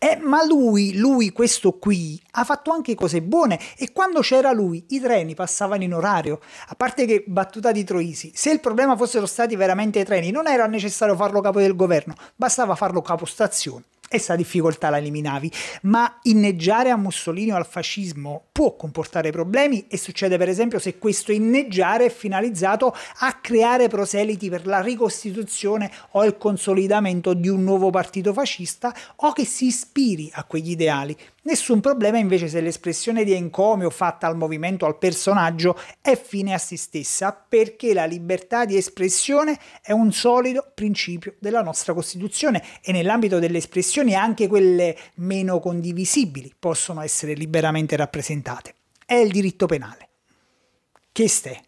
Eh, ma lui, lui, questo qui, ha fatto anche cose buone e quando c'era lui i treni passavano in orario. A parte che battuta di Troisi, se il problema fossero stati veramente i treni, non era necessario farlo capo del governo, bastava farlo capostazione questa difficoltà la eliminavi, ma inneggiare a Mussolini o al fascismo può comportare problemi e succede per esempio se questo inneggiare è finalizzato a creare proseliti per la ricostituzione o il consolidamento di un nuovo partito fascista o che si ispiri a quegli ideali. Nessun problema invece se l'espressione di encomio fatta al movimento, al personaggio, è fine a se stessa, perché la libertà di espressione è un solido principio della nostra Costituzione e nell'ambito dell'espressione posizioni, anche quelle meno condivisibili, possono essere liberamente rappresentate. È il diritto penale. Che è?